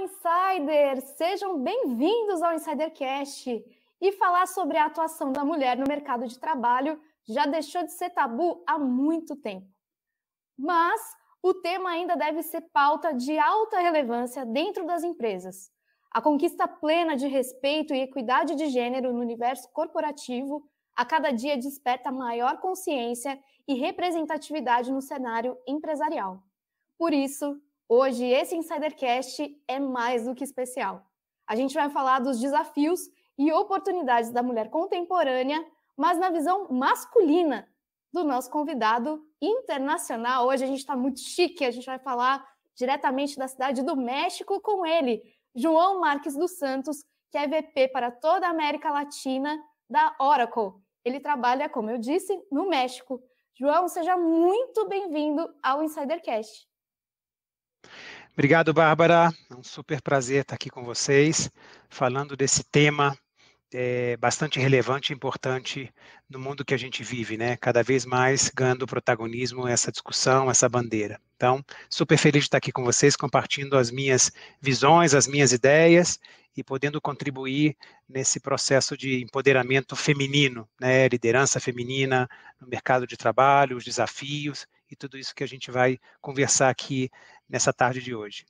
Olá, insiders! Sejam bem-vindos ao Insidercast. E falar sobre a atuação da mulher no mercado de trabalho já deixou de ser tabu há muito tempo. Mas o tema ainda deve ser pauta de alta relevância dentro das empresas. A conquista plena de respeito e equidade de gênero no universo corporativo a cada dia desperta maior consciência e representatividade no cenário empresarial. Por isso, Hoje, esse Insidercast é mais do que especial. A gente vai falar dos desafios e oportunidades da mulher contemporânea, mas na visão masculina do nosso convidado internacional. Hoje a gente está muito chique, a gente vai falar diretamente da cidade do México com ele, João Marques dos Santos, que é VP para toda a América Latina da Oracle. Ele trabalha, como eu disse, no México. João, seja muito bem-vindo ao Insidercast. Obrigado, Bárbara. É um super prazer estar aqui com vocês, falando desse tema é, bastante relevante e importante no mundo que a gente vive, né? Cada vez mais ganhando protagonismo essa discussão, essa bandeira. Então, super feliz de estar aqui com vocês, compartilhando as minhas visões, as minhas ideias e podendo contribuir nesse processo de empoderamento feminino, né? Liderança feminina no mercado de trabalho, os desafios e tudo isso que a gente vai conversar aqui nessa tarde de hoje.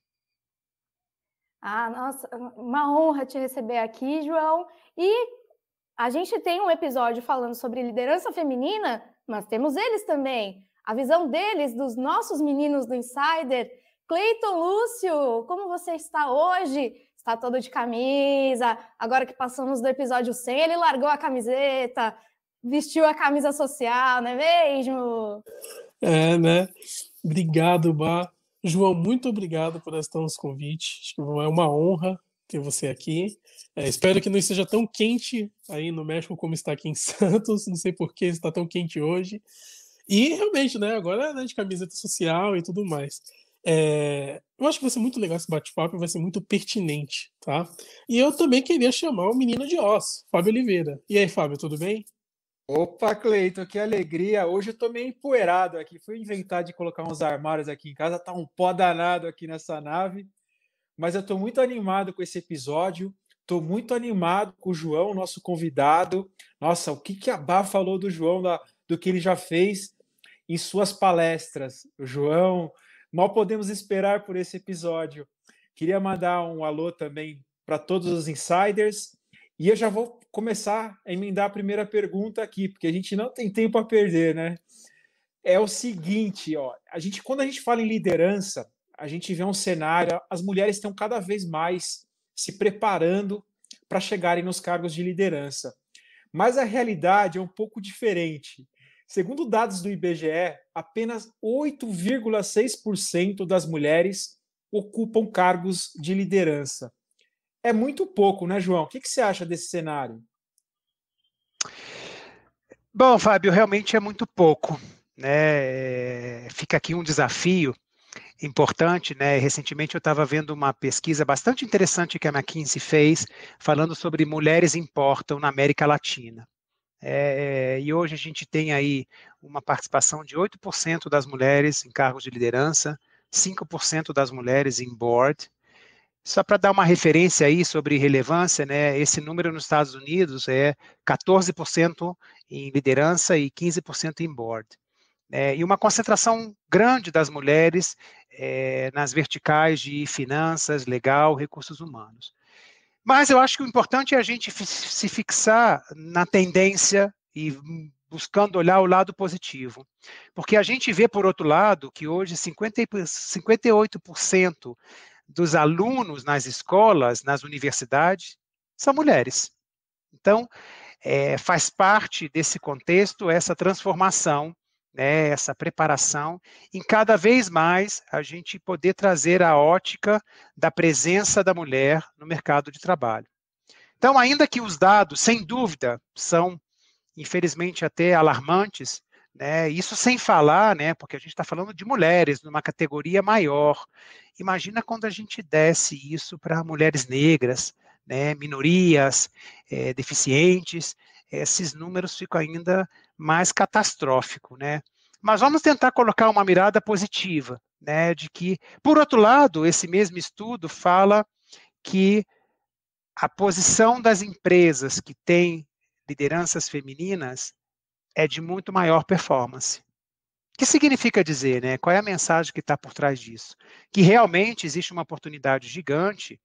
Ah, nossa, uma honra te receber aqui, João. E a gente tem um episódio falando sobre liderança feminina, mas temos eles também. A visão deles, dos nossos meninos do Insider. Cleiton Lúcio, como você está hoje? Está todo de camisa. Agora que passamos do episódio 100, ele largou a camiseta, vestiu a camisa social, não é mesmo? É, né? Obrigado, Bá. João, muito obrigado por aceitar nosso convite. É uma honra ter você aqui. É, espero que não esteja tão quente aí no México como está aqui em Santos. Não sei por que está tão quente hoje. E realmente, né? Agora é, né, de camiseta social e tudo mais. É, eu acho que vai ser muito legal esse bate-papo, vai ser muito pertinente, tá? E eu também queria chamar o menino de osso, Fábio Oliveira. E aí, Fábio, tudo bem? Opa, Cleiton, que alegria! Hoje eu tô meio empoeirado aqui. Fui inventar de colocar uns armários aqui em casa, tá um pó danado aqui nessa nave. Mas eu tô muito animado com esse episódio, tô muito animado com o João, nosso convidado. Nossa, o que, que a Bá falou do João, da, do que ele já fez em suas palestras. O João, mal podemos esperar por esse episódio. Queria mandar um alô também para todos os insiders, e eu já vou começar a emendar a primeira pergunta aqui, porque a gente não tem tempo a perder, né? É o seguinte, ó, a gente quando a gente fala em liderança, a gente vê um cenário, as mulheres estão cada vez mais se preparando para chegarem nos cargos de liderança. Mas a realidade é um pouco diferente. Segundo dados do IBGE, apenas 8,6% das mulheres ocupam cargos de liderança é muito pouco, né, João? O que, que você acha desse cenário? Bom, Fábio, realmente é muito pouco. Né? É, fica aqui um desafio importante, né? Recentemente eu estava vendo uma pesquisa bastante interessante que a McKinsey fez, falando sobre mulheres importam na América Latina. É, é e hoje a gente tem aí uma participação de 8% das mulheres em cargos de liderança, 5% das mulheres em board, só para dar uma referência aí sobre relevância, né, esse número nos Estados Unidos é 14% em liderança e 15% em board. É, e uma concentração grande das mulheres é, nas verticais de finanças, legal, recursos humanos. Mas eu acho que o importante é a gente se fixar na tendência e buscando olhar o lado positivo. Porque a gente vê, por outro lado, que hoje 50, 58% dos alunos nas escolas, nas universidades, são mulheres. Então, é, faz parte desse contexto essa transformação, né, essa preparação, em cada vez mais a gente poder trazer a ótica da presença da mulher no mercado de trabalho. Então, ainda que os dados, sem dúvida, são infelizmente até alarmantes, né? Isso sem falar, né, porque a gente está falando de mulheres numa categoria maior. Imagina quando a gente desce isso para mulheres negras, né, minorias, é, deficientes, esses números ficam ainda mais catastróficos. Né? Mas vamos tentar colocar uma mirada positiva, né, de que, por outro lado, esse mesmo estudo fala que a posição das empresas que têm lideranças femininas é de muito maior performance. O que significa dizer, né? Qual é a mensagem que está por trás disso? Que realmente existe uma oportunidade gigante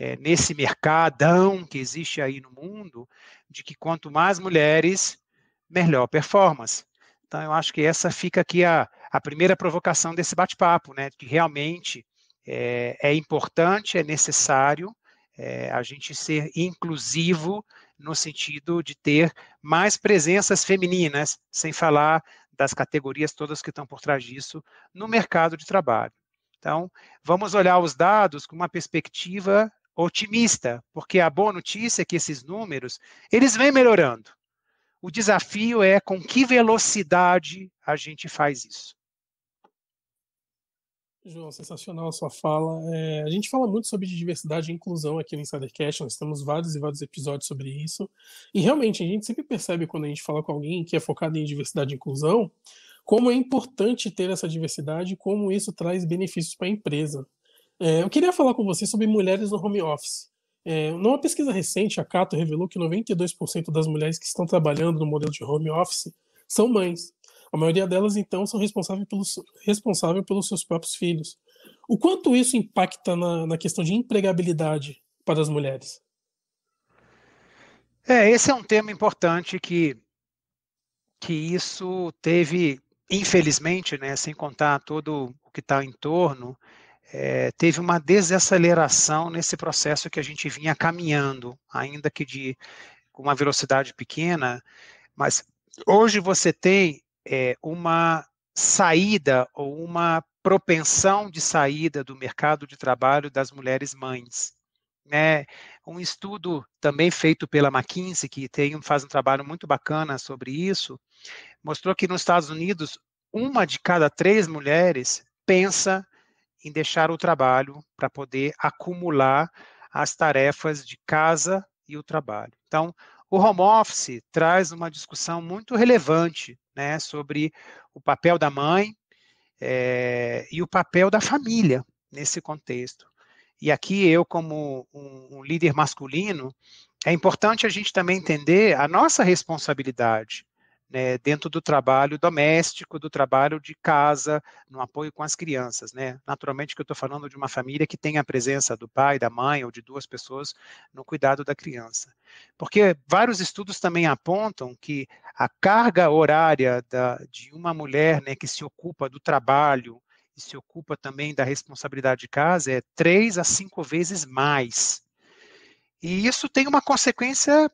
é, nesse mercadão que existe aí no mundo, de que quanto mais mulheres, melhor performance. Então, eu acho que essa fica aqui a, a primeira provocação desse bate-papo, né? Que realmente é, é importante, é necessário é, a gente ser inclusivo no sentido de ter mais presenças femininas, sem falar das categorias todas que estão por trás disso, no mercado de trabalho. Então, vamos olhar os dados com uma perspectiva otimista, porque a boa notícia é que esses números, eles vêm melhorando. O desafio é com que velocidade a gente faz isso. João, sensacional a sua fala. É, a gente fala muito sobre diversidade e inclusão aqui no Insidercast, nós temos vários e vários episódios sobre isso. E realmente, a gente sempre percebe quando a gente fala com alguém que é focado em diversidade e inclusão, como é importante ter essa diversidade e como isso traz benefícios para a empresa. É, eu queria falar com você sobre mulheres no home office. É, numa pesquisa recente, a Cato revelou que 92% das mulheres que estão trabalhando no modelo de home office são mães. A maioria delas, então, são responsáveis pelos, responsável pelos seus próprios filhos. O quanto isso impacta na, na questão de empregabilidade para as mulheres? É, esse é um tema importante que, que isso teve, infelizmente, né, sem contar todo o que está em torno, é, teve uma desaceleração nesse processo que a gente vinha caminhando, ainda que de com uma velocidade pequena, mas hoje você tem é, uma saída ou uma propensão de saída do mercado de trabalho das mulheres mães. Né? Um estudo também feito pela McKinsey, que tem, faz um trabalho muito bacana sobre isso, mostrou que nos Estados Unidos, uma de cada três mulheres pensa em deixar o trabalho para poder acumular as tarefas de casa e o trabalho. Então, o home office traz uma discussão muito relevante né, sobre o papel da mãe é, e o papel da família nesse contexto. E aqui eu, como um, um líder masculino, é importante a gente também entender a nossa responsabilidade né, dentro do trabalho doméstico, do trabalho de casa, no apoio com as crianças. Né? Naturalmente que eu estou falando de uma família que tem a presença do pai, da mãe ou de duas pessoas no cuidado da criança. Porque vários estudos também apontam que a carga horária da, de uma mulher né, que se ocupa do trabalho e se ocupa também da responsabilidade de casa é três a cinco vezes mais. E isso tem uma consequência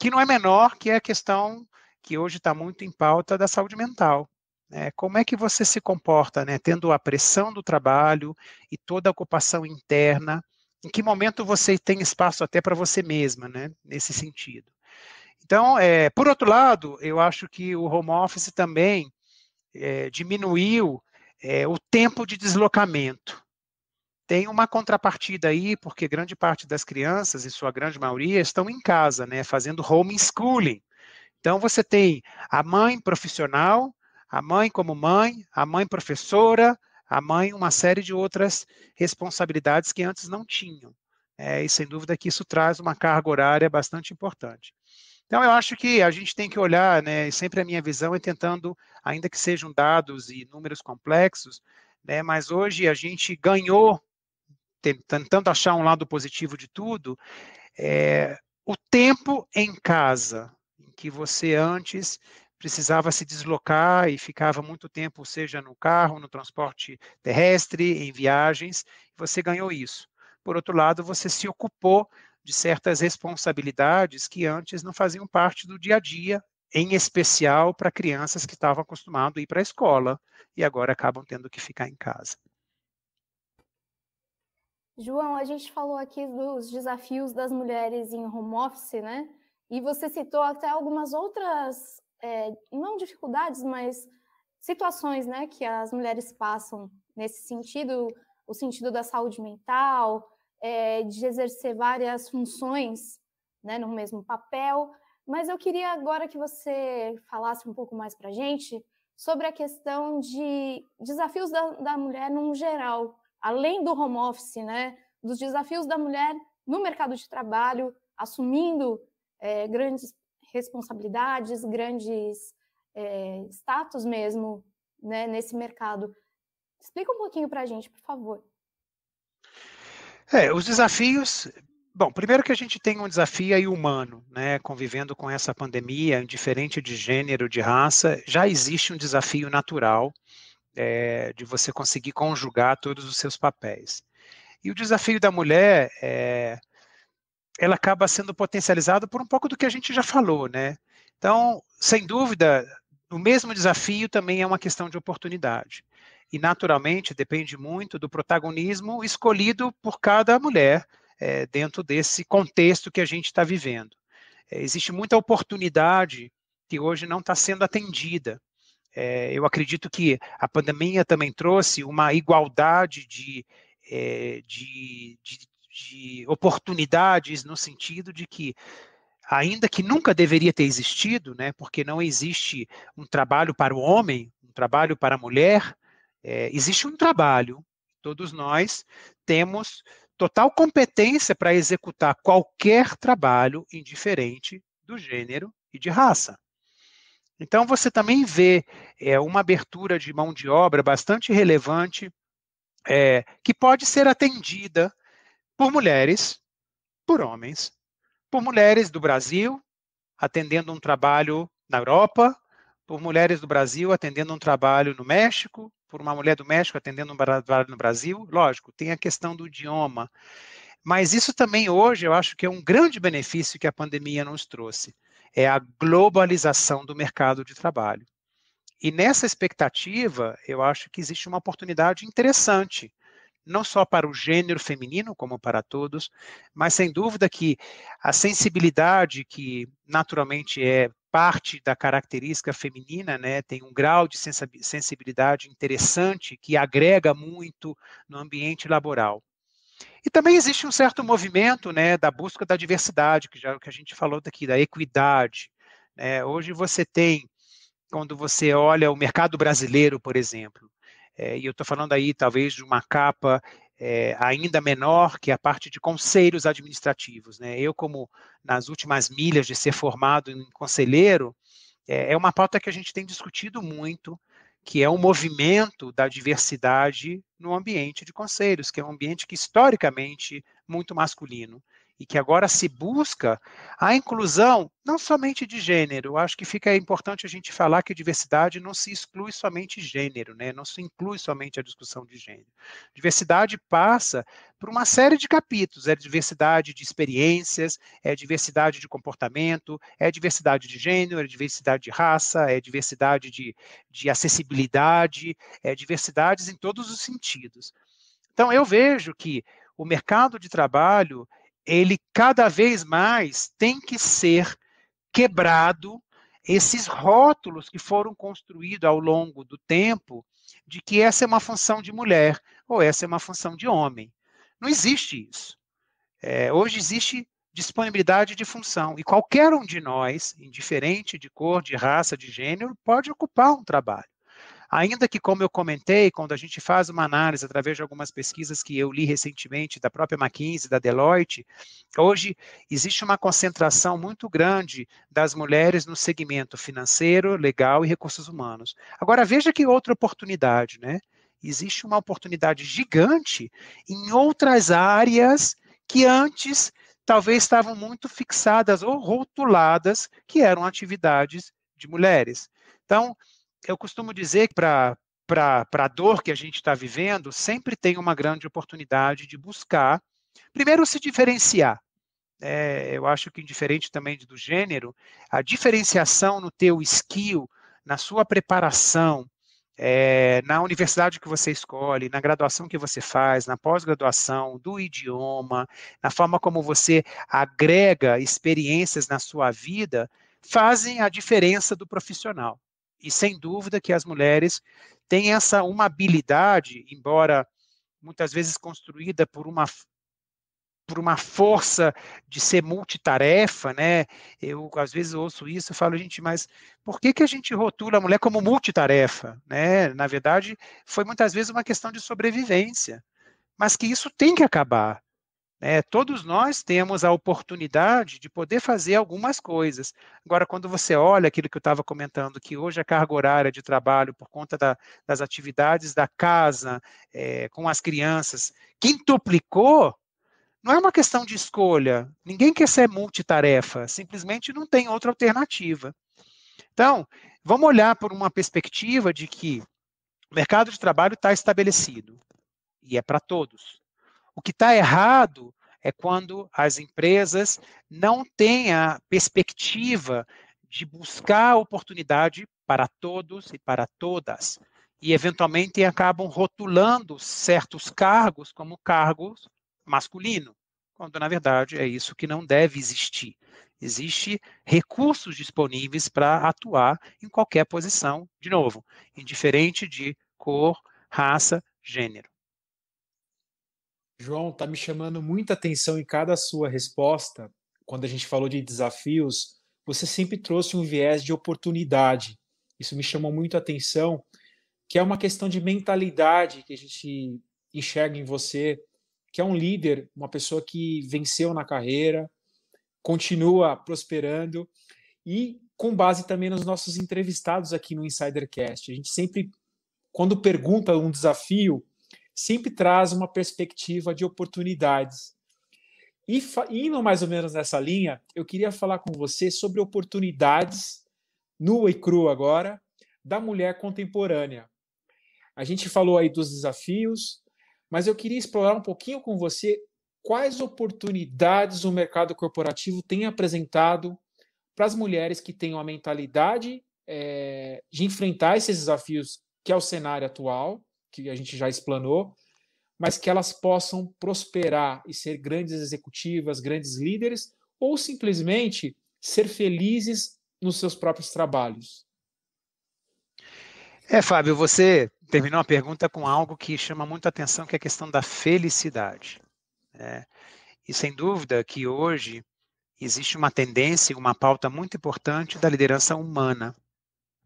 que não é menor, que é a questão que hoje está muito em pauta da saúde mental. Né? Como é que você se comporta, né? tendo a pressão do trabalho e toda a ocupação interna? Em que momento você tem espaço até para você mesma, né? nesse sentido? Então, é, por outro lado, eu acho que o home office também é, diminuiu é, o tempo de deslocamento. Tem uma contrapartida aí, porque grande parte das crianças, e sua grande maioria, estão em casa, né, fazendo homeschooling. Então, você tem a mãe profissional, a mãe como mãe, a mãe professora, a mãe uma série de outras responsabilidades que antes não tinham. É, e sem dúvida que isso traz uma carga horária bastante importante. Então, eu acho que a gente tem que olhar, né, sempre a minha visão é tentando, ainda que sejam dados e números complexos, né, mas hoje a gente ganhou, tentando achar um lado positivo de tudo, é, o tempo em casa, que você antes precisava se deslocar e ficava muito tempo, seja no carro, no transporte terrestre, em viagens, você ganhou isso. Por outro lado, você se ocupou de certas responsabilidades que antes não faziam parte do dia a dia, em especial para crianças que estavam acostumadas a ir para a escola e agora acabam tendo que ficar em casa. João, a gente falou aqui dos desafios das mulheres em home office, né? E você citou até algumas outras, é, não dificuldades, mas situações né, que as mulheres passam nesse sentido, o sentido da saúde mental, é, de exercer várias funções né, no mesmo papel. Mas eu queria agora que você falasse um pouco mais para a gente sobre a questão de desafios da, da mulher num geral, além do home office, né? Dos desafios da mulher no mercado de trabalho, assumindo é, grandes responsabilidades, grandes é, status mesmo né, nesse mercado. Explica um pouquinho para a gente, por favor. É, os desafios. Bom, primeiro que a gente tem um desafio aí humano, né? Convivendo com essa pandemia, indiferente de gênero, de raça, já existe um desafio natural é, de você conseguir conjugar todos os seus papéis. E o desafio da mulher é, ela acaba sendo potencializada por um pouco do que a gente já falou, né? Então, sem dúvida, o mesmo desafio também é uma questão de oportunidade. E, naturalmente, depende muito do protagonismo escolhido por cada mulher é, dentro desse contexto que a gente está vivendo. É, existe muita oportunidade que hoje não está sendo atendida. É, eu acredito que a pandemia também trouxe uma igualdade de, é, de, de, de oportunidades no sentido de que ainda que nunca deveria ter existido, né, porque não existe um trabalho para o homem, um trabalho para a mulher, é, existe um trabalho. Todos nós temos total competência para executar qualquer trabalho indiferente do gênero e de raça. Então você também vê é, uma abertura de mão de obra bastante relevante é, que pode ser atendida por mulheres, por homens, por mulheres do Brasil, atendendo um trabalho na Europa, por mulheres do Brasil atendendo um trabalho no México, por uma mulher do México atendendo um trabalho no Brasil. Lógico, tem a questão do idioma. Mas isso também hoje eu acho que é um grande benefício que a pandemia nos trouxe, é a globalização do mercado de trabalho. E nessa expectativa, eu acho que existe uma oportunidade interessante não só para o gênero feminino, como para todos, mas sem dúvida que a sensibilidade, que naturalmente é parte da característica feminina, né, tem um grau de sensibilidade interessante que agrega muito no ambiente laboral. E também existe um certo movimento né, da busca da diversidade, que já é o que a gente falou daqui, da equidade. Né? Hoje você tem, quando você olha o mercado brasileiro, por exemplo, é, e eu estou falando aí, talvez, de uma capa é, ainda menor, que é a parte de conselhos administrativos. Né? Eu, como nas últimas milhas de ser formado em conselheiro, eh, é uma pauta que a gente tem discutido muito, que é o um movimento da diversidade no ambiente de conselhos, que é um ambiente que historicamente muito masculino e que agora se busca a inclusão não somente de gênero. Acho que fica importante a gente falar que diversidade não se exclui somente gênero, né? não se inclui somente a discussão de gênero. Diversidade passa por uma série de capítulos: é diversidade de experiências, é diversidade de comportamento, é diversidade de gênero, é diversidade de raça, é diversidade de, de acessibilidade, é diversidades em todos os sentidos. Então, eu vejo que o mercado de trabalho ele cada vez mais tem que ser quebrado esses rótulos que foram construídos ao longo do tempo de que essa é uma função de mulher ou essa é uma função de homem. Não existe isso. É, hoje existe disponibilidade de função e qualquer um de nós, indiferente de cor, de raça, de gênero, pode ocupar um trabalho. Ainda que, como eu comentei, quando a gente faz uma análise através de algumas pesquisas que eu li recentemente, da própria McKinsey, da Deloitte, hoje existe uma concentração muito grande das mulheres no segmento financeiro, legal e recursos humanos. Agora, veja que outra oportunidade, né? Existe uma oportunidade gigante em outras áreas que antes talvez estavam muito fixadas ou rotuladas, que eram atividades de mulheres. Então, eu costumo dizer que para a dor que a gente está vivendo, sempre tem uma grande oportunidade de buscar, primeiro, se diferenciar. É, eu acho que, indiferente também do gênero, a diferenciação no teu skill, na sua preparação, é, na universidade que você escolhe, na graduação que você faz, na pós-graduação, do idioma, na forma como você agrega experiências na sua vida, fazem a diferença do profissional. E sem dúvida que as mulheres têm essa uma habilidade, embora muitas vezes construída por uma por uma força de ser multitarefa, né? Eu às vezes ouço isso e falo, gente, mas por que, que a gente rotula a mulher como multitarefa, né? Na verdade, foi muitas vezes uma questão de sobrevivência, mas que isso tem que acabar. Né, todos nós temos a oportunidade de poder fazer algumas coisas. Agora, quando você olha aquilo que eu estava comentando, que hoje a carga horária de trabalho, por conta da, das atividades da casa, é, com as crianças, quintuplicou, não é uma questão de escolha. Ninguém quer ser multitarefa, simplesmente não tem outra alternativa. Então, vamos olhar por uma perspectiva de que o mercado de trabalho está estabelecido e é para todos. O que está errado é quando as empresas não têm a perspectiva de buscar oportunidade para todos e para todas, e eventualmente acabam rotulando certos cargos como cargos masculino, quando na verdade é isso que não deve existir. Existem recursos disponíveis para atuar em qualquer posição, de novo, indiferente de cor, raça, gênero. João, tá me chamando muita atenção em cada sua resposta. Quando a gente falou de desafios, você sempre trouxe um viés de oportunidade. Isso me chamou muito a atenção, que é uma questão de mentalidade que a gente enxerga em você, que é um líder, uma pessoa que venceu na carreira, continua prosperando e com base também nos nossos entrevistados aqui no Insidercast. A gente sempre quando pergunta um desafio, sempre traz uma perspectiva de oportunidades. E indo mais ou menos nessa linha, eu queria falar com você sobre oportunidades, nua e crua agora, da mulher contemporânea. A gente falou aí dos desafios, mas eu queria explorar um pouquinho com você quais oportunidades o mercado corporativo tem apresentado para as mulheres que têm uma mentalidade é, de enfrentar esses desafios que é o cenário atual que a gente já explanou, mas que elas possam prosperar e ser grandes executivas, grandes líderes, ou simplesmente ser felizes nos seus próprios trabalhos. É, Fábio, você terminou a pergunta com algo que chama muito atenção, que é a questão da felicidade. Né? E sem dúvida que hoje existe uma tendência, uma pauta muito importante da liderança humana.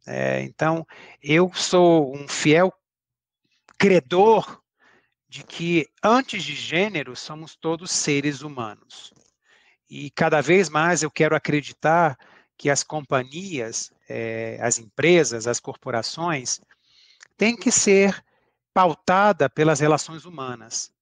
É, então, eu sou um fiel credor de que, antes de gênero, somos todos seres humanos. E cada vez mais eu quero acreditar que as companhias, é, as empresas, as corporações, têm que ser pautada pelas relações humanas.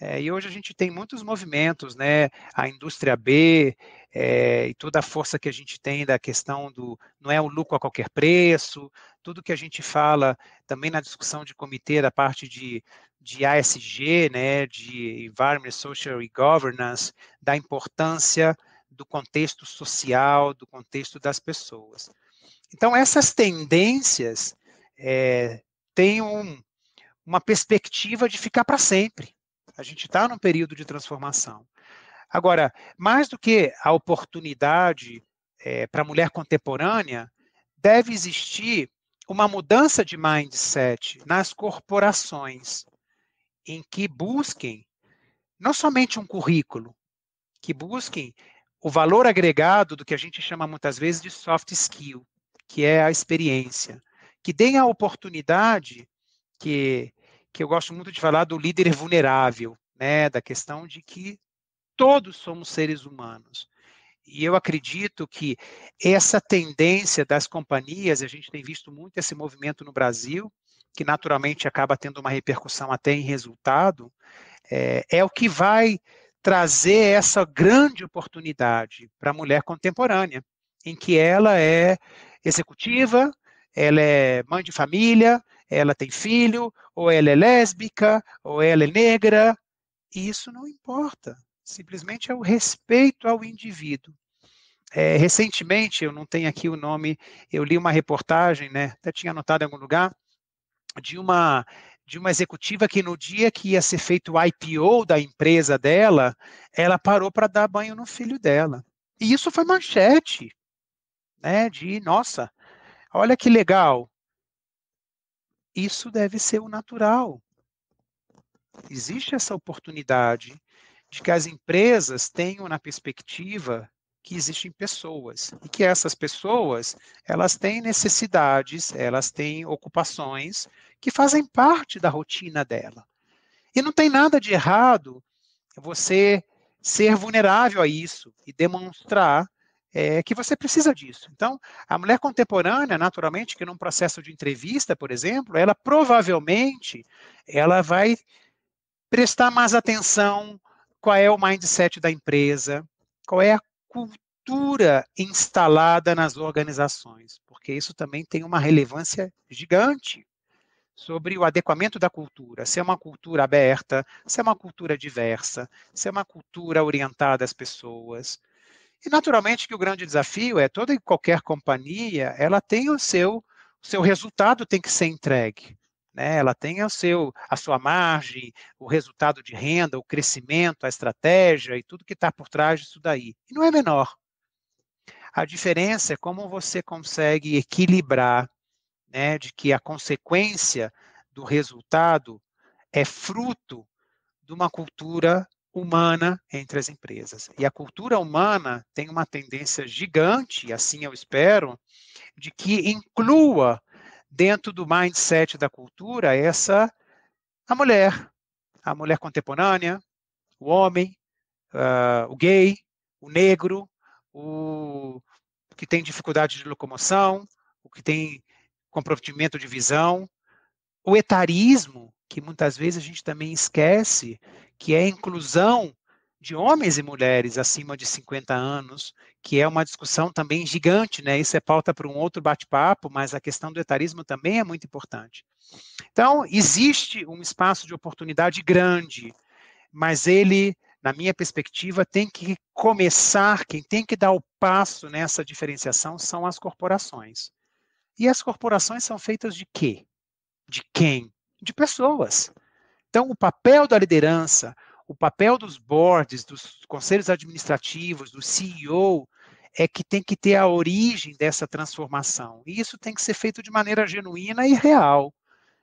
É, e hoje a gente tem muitos movimentos, né? A indústria B é, e toda a força que a gente tem da questão do não é o lucro a qualquer preço, tudo que a gente fala também na discussão de comitê da parte de, de ASG, né, de Environment, Social e Governance, da importância do contexto social, do contexto das pessoas. Então, essas tendências é, têm um, uma perspectiva de ficar para sempre. A gente está num período de transformação. Agora, mais do que a oportunidade é, eh, para a mulher contemporânea, deve existir uma mudança de mindset nas corporações em que busquem não somente um currículo, que busquem o valor agregado do que a gente chama muitas vezes de soft skill, que é a experiência, que deem a oportunidade que que eu gosto muito de falar do líder vulnerável, né, da questão de que todos somos seres humanos. E eu acredito que essa tendência das companhias, a gente tem visto muito esse movimento no Brasil, que naturalmente acaba tendo uma repercussão até em resultado, é, é o que vai trazer essa grande oportunidade para a mulher contemporânea, em que ela é executiva, ela é mãe de família, ela tem filho, ou ela é lésbica, ou ela é negra, e isso não importa simplesmente é o respeito ao indivíduo. É, recentemente, eu não tenho aqui o nome, eu li uma reportagem, né, até tinha anotado em algum lugar, de uma de uma executiva que no dia que ia ser feito o IPO da empresa dela, ela parou para dar banho no filho dela. E isso foi manchete, né? De nossa, olha que legal. Isso deve ser o natural. Existe essa oportunidade de que as empresas tenham na perspectiva que existem pessoas e que essas pessoas elas têm necessidades, elas têm ocupações que fazem parte da rotina dela. E não tem nada de errado você ser vulnerável a isso e demonstrar é, que você precisa disso. Então, a mulher contemporânea, naturalmente, que num processo de entrevista, por exemplo, ela provavelmente ela vai prestar mais atenção qual é o mindset da empresa, qual é a cultura instalada nas organizações, porque isso também tem uma relevância gigante sobre o adequamento da cultura, se é uma cultura aberta, se é uma cultura diversa, se é uma cultura orientada às pessoas. E naturalmente que o grande desafio é toda e qualquer companhia, ela tem o seu o seu resultado tem que ser entregue né? Ela tem o seu, a sua margem, o resultado de renda, o crescimento, a estratégia e tudo que está por trás disso daí. E não é menor. A diferença é como você consegue equilibrar, né, de que a consequência do resultado é fruto de uma cultura humana entre as empresas. E a cultura humana tem uma tendência gigante, assim eu espero, de que inclua dentro do mindset da cultura essa a mulher, a mulher contemporânea, o homem, uh, o gay, o negro, o que tem dificuldade de locomoção, o que tem comprometimento de visão, o etarismo, que muitas vezes a gente também esquece, que é a inclusão de homens e mulheres acima de 50 anos, que é uma discussão também gigante, né? Isso é pauta para um outro bate-papo, mas a questão do etarismo também é muito importante. Então, existe um espaço de oportunidade grande, mas ele, na minha perspectiva, tem que começar, quem tem que dar o passo nessa diferenciação são as corporações. E as corporações são feitas de quê? De quem? De pessoas. Então, o papel da liderança, o papel dos boards, dos conselhos administrativos, do CEO, é que tem que ter a origem dessa transformação. E isso tem que ser feito de maneira genuína e real.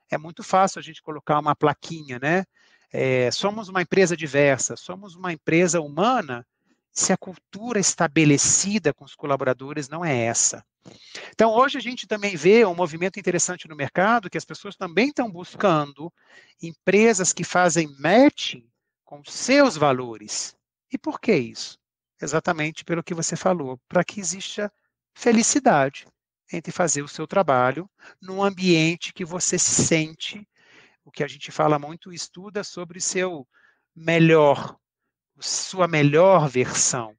É muito fácil a gente colocar uma plaquinha, né? É, somos uma empresa diversa, somos uma empresa humana, se a cultura estabelecida com os colaboradores não é essa. Então, hoje a gente também vê um movimento interessante no mercado que as pessoas também estão buscando empresas que fazem matching com seus valores. E por que isso? Exatamente pelo que você falou, para que exista felicidade entre fazer o seu trabalho num ambiente que você se sente, o que a gente fala muito, estuda sobre seu melhor, sua melhor versão.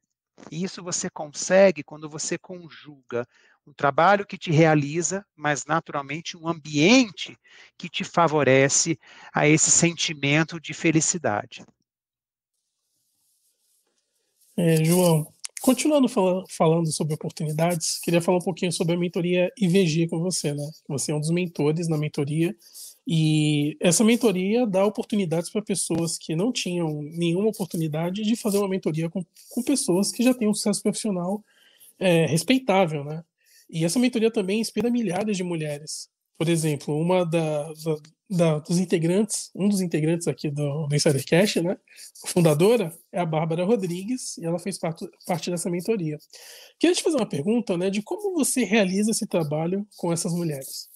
E isso você consegue quando você conjuga um trabalho que te realiza, mas naturalmente um ambiente que te favorece a esse sentimento de felicidade. É, João, continuando fala, falando sobre oportunidades, queria falar um pouquinho sobre a mentoria IVG com você, né? Você é um dos mentores na mentoria e essa mentoria dá oportunidades para pessoas que não tinham nenhuma oportunidade de fazer uma mentoria com, com pessoas que já têm um sucesso profissional é, respeitável, né? E essa mentoria também inspira milhares de mulheres. Por exemplo, uma da, da, da, dos integrantes, um dos integrantes aqui do, do Insidercast, né? A fundadora é a Bárbara Rodrigues e ela fez parte, parte dessa mentoria. Queria te fazer uma pergunta, né? De como você realiza esse trabalho com essas mulheres?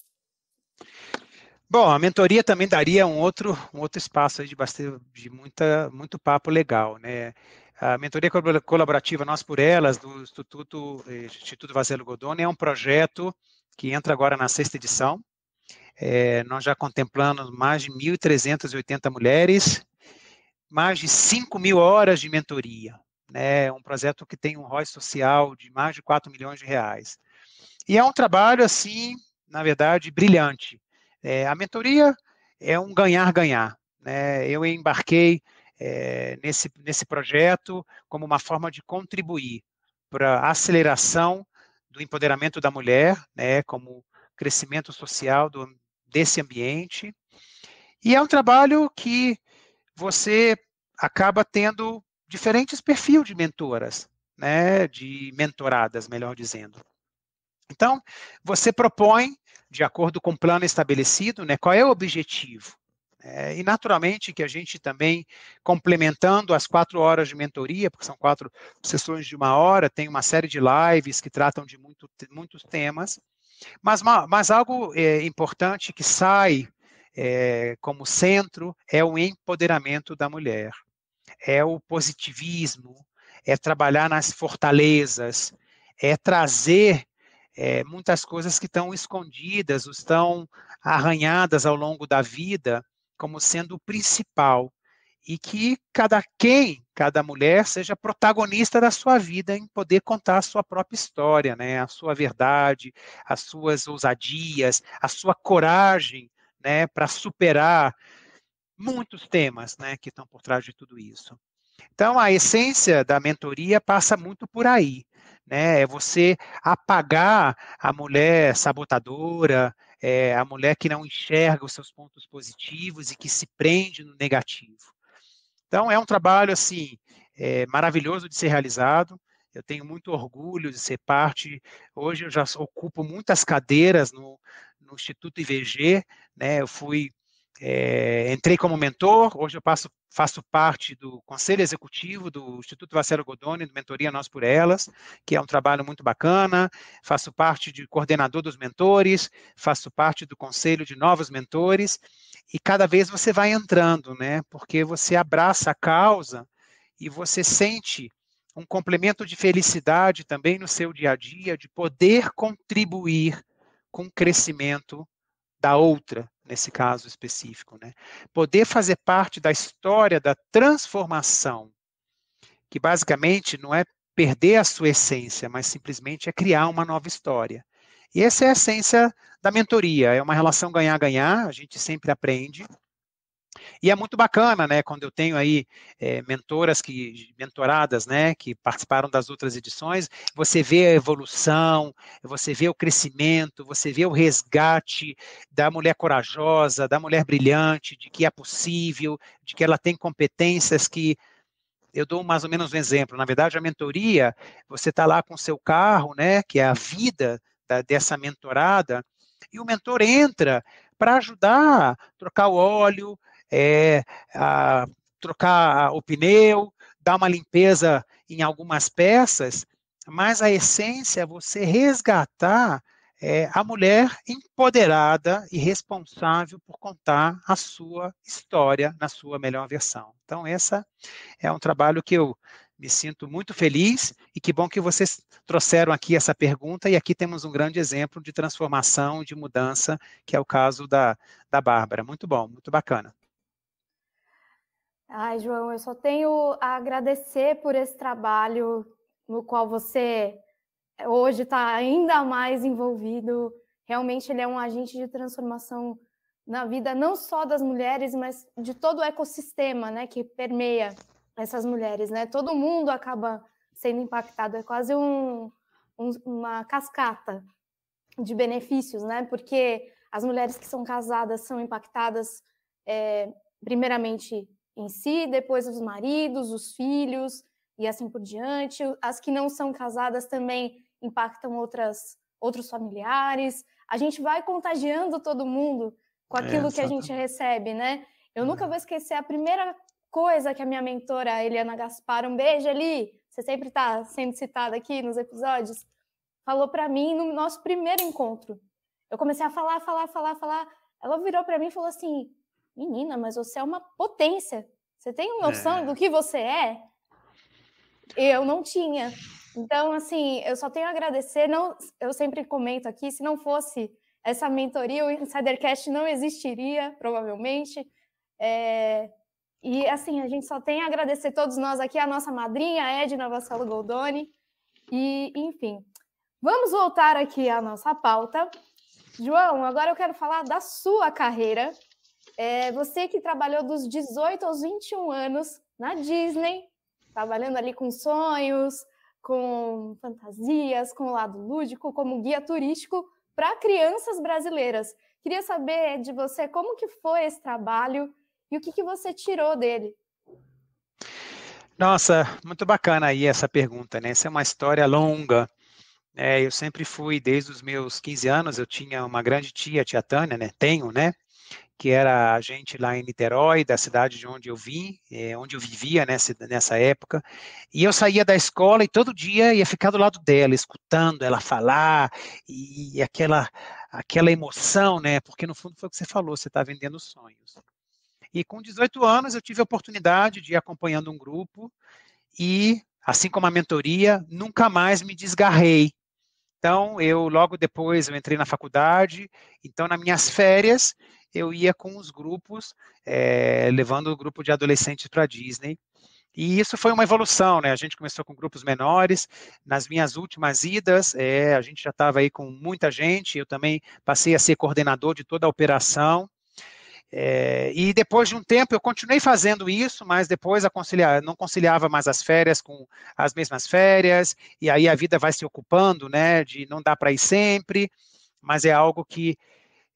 Bom, a mentoria também daria um outro, um outro espaço de, bastante, de muita, muito papo legal, né? A mentoria colaborativa Nós por Elas, do Instituto, eh, Instituto Vazelo Godone é um projeto que entra agora na sexta edição, é, nós já contemplamos mais de 1.380 mulheres, mais de 5 mil horas de mentoria. Né? Um projeto que tem um ROI social de mais de 4 milhões de reais. E é um trabalho, assim, na verdade, brilhante. É, a mentoria é um ganhar-ganhar. Né? Eu embarquei é, nesse, nesse projeto como uma forma de contribuir para a aceleração do empoderamento da mulher, né, como crescimento social do, desse ambiente. E é um trabalho que você acaba tendo diferentes perfis de mentoras, né, de mentoradas, melhor dizendo. Então, você propõe, de acordo com o plano estabelecido, né, qual é o objetivo. É, e naturalmente que a gente também, complementando as quatro horas de mentoria, porque são quatro sessões de uma hora, tem uma série de lives que tratam de muito, muitos temas, mas, mas algo é, importante que sai é, como centro é o empoderamento da mulher, é o positivismo, é trabalhar nas fortalezas, é trazer é, muitas coisas que estão escondidas ou estão arranhadas ao longo da vida como sendo o principal e que cada quem cada mulher seja protagonista da sua vida em poder contar a sua própria história, né? a sua verdade, as suas ousadias, a sua coragem né? para superar muitos temas né? que estão por trás de tudo isso. Então, a essência da mentoria passa muito por aí. Né? É você apagar a mulher sabotadora, é, a mulher que não enxerga os seus pontos positivos e que se prende no negativo. Então, é um trabalho, assim, é, maravilhoso de ser realizado. Eu tenho muito orgulho de ser parte. Hoje eu já ocupo muitas cadeiras no, no Instituto IVG, né? Eu fui é, entrei como mentor, hoje eu passo, faço parte do conselho executivo do Instituto Vacero Godoni, do Mentoria Nós por Elas, que é um trabalho muito bacana, faço parte de coordenador dos mentores, faço parte do conselho de novos mentores, e cada vez você vai entrando, né? Porque você abraça a causa e você sente um complemento de felicidade também no seu dia a dia, de poder contribuir com o crescimento da outra nesse caso específico, né? Poder fazer parte da história da transformação, que basicamente não é perder a sua essência, mas simplesmente é criar uma nova história. E essa é a essência da mentoria, é uma relação ganhar-ganhar, a gente sempre aprende, e é muito bacana, né, quando eu tenho aí é, mentoras que, mentoradas, né, que participaram das outras edições, você vê a evolução, você vê o crescimento, você vê o resgate da mulher corajosa, da mulher brilhante, de que é possível, de que ela tem competências que eu dou mais ou menos um exemplo. Na verdade, a mentoria, você está lá com o seu carro, né, que é a vida da, dessa mentorada, e o mentor entra para ajudar, trocar o óleo, é, a, trocar o pneu, dar uma limpeza em algumas peças, mas a essência é você resgatar é, a mulher empoderada e responsável por contar a sua história na sua melhor versão. Então, essa é um trabalho que eu me sinto muito feliz e que bom que vocês trouxeram aqui essa pergunta e aqui temos um grande exemplo de transformação, de mudança, que é o caso da, da Bárbara. Muito bom, muito bacana. Ai, João, eu só tenho a agradecer por esse trabalho no qual você eh, hoje está ainda mais envolvido. Realmente, ele é um agente de transformação na vida não só das mulheres, mas de todo o ecossistema, né, que permeia essas mulheres, né? Todo mundo acaba sendo impactado, é quase um, um, uma cascata de benefícios, né? Porque as mulheres que são casadas são impactadas, é, primeiramente em si, depois os maridos, os filhos e assim por diante. As que não são casadas também impactam outras, outros familiares. A gente vai contagiando todo mundo com é, aquilo é, que a gente recebe, né? Eu nunca é. vou esquecer a primeira coisa que a minha mentora, Eliana Gaspar, um beijo ali, você sempre está sendo citada aqui nos episódios, falou para mim no nosso primeiro encontro. Eu comecei a falar, falar, falar, falar. Ela virou para mim e falou assim: menina, mas você é uma potência. Você tem noção é. do que você é? Eu não tinha. Então, assim, eu só tenho a agradecer. Não, eu sempre comento aqui, se não fosse essa mentoria, o Insidercast não existiria, provavelmente. É, e, assim, a gente só tem a agradecer todos nós aqui, a nossa madrinha, Edna Vassalo Goldoni. E, enfim, vamos voltar aqui à nossa pauta. João, agora eu quero falar da sua carreira, é, você que trabalhou dos 18 aos 21 anos na Disney, trabalhando ali com sonhos, com fantasias, com o lado lúdico, como guia turístico para crianças brasileiras. Queria saber de você como que foi esse trabalho e o que, que você tirou dele. Nossa, muito bacana aí essa pergunta, né? Essa é uma história longa. É, eu sempre fui, desde os meus 15 anos, eu tinha uma grande tia, a tia Tânia, né? Tenho, né? que era a gente lá em Niterói, da cidade de onde eu vim, é, onde eu vivia nessa, nessa época, e eu saía da escola e todo dia ia ficar do lado dela, escutando ela falar, e aquela, aquela emoção, né? Porque no fundo foi o que você falou, você está vendendo sonhos. E com 18 anos eu tive a oportunidade de ir acompanhando um grupo e, assim como a mentoria, nunca mais me desgarrei. Então, eu logo depois eu entrei na faculdade, então nas minhas férias eu ia com os grupos, é, levando o grupo de adolescentes para a Disney. E isso foi uma evolução, né? A gente começou com grupos menores. Nas minhas últimas idas, é, a gente já estava aí com muita gente. Eu também passei a ser coordenador de toda a operação. É, e depois de um tempo eu continuei fazendo isso, mas depois não conciliava mais as férias com as mesmas férias, e aí a vida vai se ocupando, né? De não dá para ir sempre, mas é algo que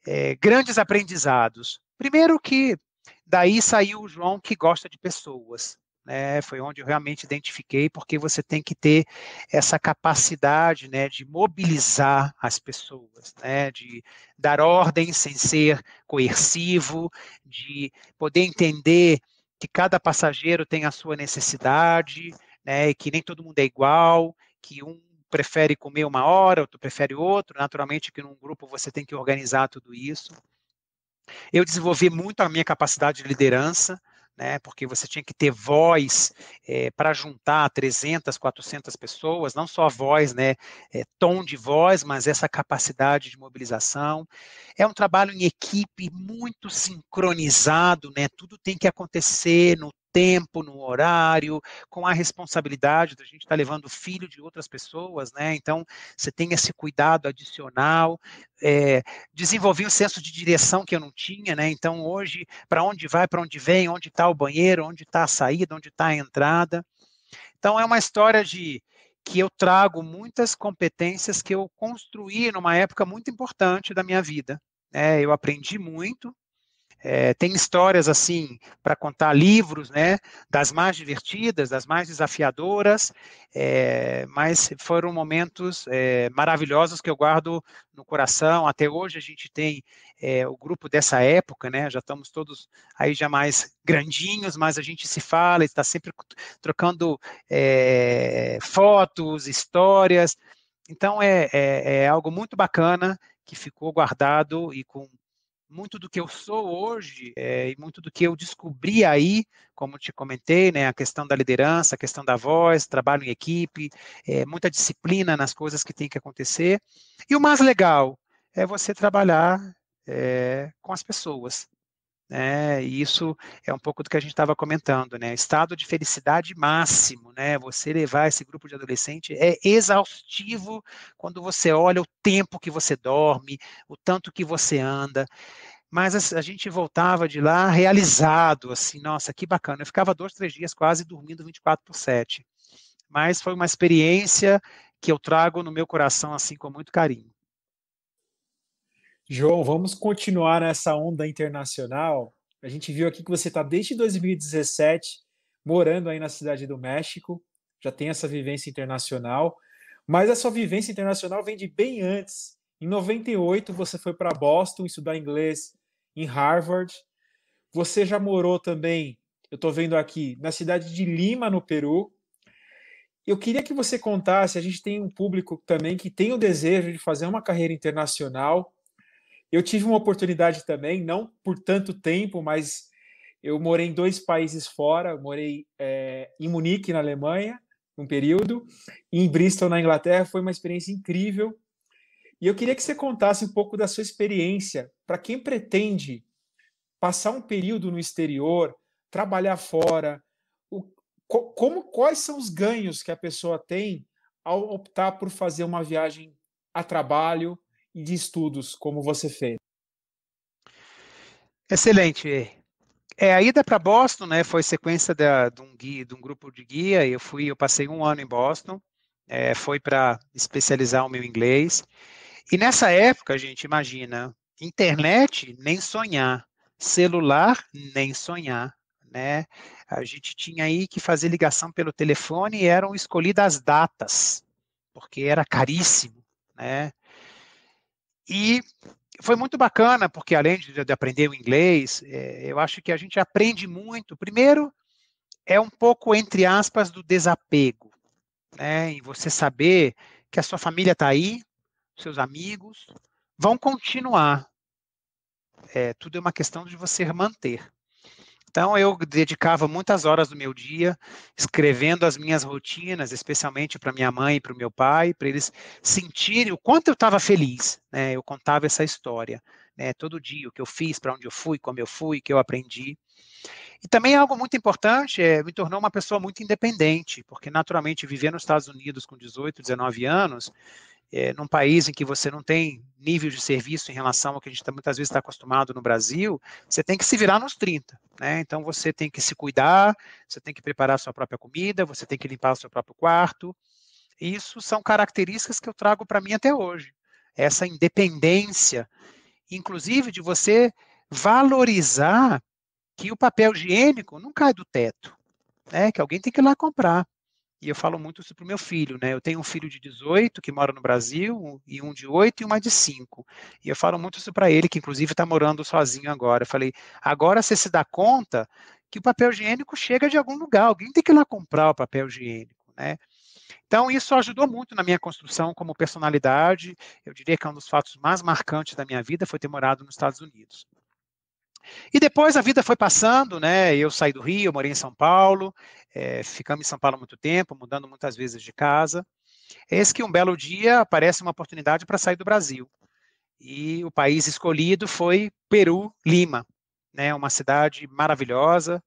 é, grandes aprendizados. Primeiro que daí saiu o João que gosta de pessoas. Né, foi onde eu realmente identifiquei, porque você tem que ter essa capacidade né, de mobilizar as pessoas, né, de dar ordem sem ser coercivo, de poder entender que cada passageiro tem a sua necessidade, né, que nem todo mundo é igual, que um prefere comer uma hora, tu prefere outro. Naturalmente que num grupo você tem que organizar tudo isso. Eu desenvolvi muito a minha capacidade de liderança, né, porque você tinha que ter voz é, eh, para juntar 300, 400 pessoas, não só voz, né, é, tom de voz, mas essa capacidade de mobilização. É um trabalho em equipe muito sincronizado, né, tudo tem que acontecer no tempo, no horário, com a responsabilidade da gente estar tá levando o filho de outras pessoas, né? Então, você tem esse cuidado adicional. É, desenvolvi um senso de direção que eu não tinha, né? Então, hoje, para onde vai, para onde vem, onde está o banheiro, onde está a saída, onde está a entrada. Então, é uma história de que eu trago muitas competências que eu construí numa época muito importante da minha vida. Né? Eu aprendi muito, é, tem histórias assim para contar livros, né? Das mais divertidas, das mais desafiadoras, é, mas foram momentos é, maravilhosos que eu guardo no coração. Até hoje a gente tem o grupo dessa época, né? Já estamos todos aí já mais grandinhos, mas a gente se fala, está sempre trocando fotos, histórias. Então é, é, é algo muito bacana que ficou guardado e com muito do que eu sou hoje é, e muito do que eu descobri aí, como te comentei, né, a questão da liderança, a questão da voz, trabalho em equipe, é, muita disciplina nas coisas que tem que acontecer. E o mais legal é você trabalhar é, com as pessoas, né? E isso é um pouco do que a gente estava comentando, né? Estado de felicidade máximo, né? Você levar esse grupo de adolescente é exaustivo quando você olha o tempo que você dorme, o tanto que você anda. Mas a, gente voltava de lá realizado, assim, nossa, que bacana. Eu ficava dois, três dias quase dormindo 24 por 7. Mas foi uma experiência que eu trago no meu coração, assim, com muito carinho. João, vamos continuar nessa onda internacional. A gente viu aqui que você está desde 2017 morando aí na cidade do México, já tem essa vivência internacional, mas a sua vivência internacional vem de bem antes. Em 98 você foi para Boston estudar inglês em Harvard. Você já morou também, eu estou vendo aqui, na cidade de Lima, no Peru. Eu queria que você contasse, a gente tem um público também que tem o desejo de fazer uma carreira internacional eu tive uma oportunidade também, não por tanto tempo, mas eu morei em dois países fora. Morei é, em Munique, na Alemanha, um período, e em Bristol, na Inglaterra. Foi uma experiência incrível. E eu queria que você contasse um pouco da sua experiência para quem pretende passar um período no exterior, trabalhar fora. O, co, como quais são os ganhos que a pessoa tem ao optar por fazer uma viagem a trabalho de estudos como você fez? Excelente. É, a ida para Boston, né, foi sequência da, de, um guia, de um grupo de guia. Eu fui, eu passei um ano em Boston. É, foi para especializar o meu inglês. E nessa época, a gente imagina, internet nem sonhar, celular nem sonhar, né? A gente tinha aí que fazer ligação pelo telefone e eram escolhidas datas, porque era caríssimo, né? E foi muito bacana, porque além de, de aprender o inglês, é, eu acho que a gente aprende muito. Primeiro, é um pouco, entre aspas, do desapego, né? E você saber que a sua família está aí, seus amigos, vão continuar. É, tudo é uma questão de você manter. Então, eu dedicava muitas horas do meu dia escrevendo as minhas rotinas, especialmente para minha mãe e para o meu pai, para eles sentirem o quanto eu estava feliz. Né? Eu contava essa história né? todo dia, o que eu fiz, para onde eu fui, como eu fui, o que eu aprendi. E também algo muito importante, é, me tornou uma pessoa muito independente, porque naturalmente viver nos Estados Unidos com 18, 19 anos, é, num país em que você não tem nível de serviço em relação ao que a gente tá, muitas vezes está acostumado no Brasil, você tem que se virar nos 30, né? Então você tem que se cuidar, você tem que preparar a sua própria comida, você tem que limpar o seu próprio quarto. Isso são características que eu trago para mim até hoje. Essa independência, inclusive de você valorizar que o papel higiênico não cai do teto, né? Que alguém tem que ir lá comprar. E eu falo muito isso para o meu filho, né? Eu tenho um filho de 18 que mora no Brasil, e um de 8 e uma de 5. E eu falo muito isso para ele, que inclusive está morando sozinho agora. Eu falei, agora você se dá conta que o papel higiênico chega de algum lugar, alguém tem que ir lá comprar o papel higiênico, né? Então, isso ajudou muito na minha construção como personalidade. Eu diria que é um dos fatos mais marcantes da minha vida foi ter morado nos Estados Unidos. E depois a vida foi passando, né? Eu saí do Rio, morei em São Paulo, é, ficamos em São Paulo há muito tempo, mudando muitas vezes de casa. Eis que um belo dia aparece uma oportunidade para sair do Brasil. E o país escolhido foi Peru, Lima, né? Uma cidade maravilhosa.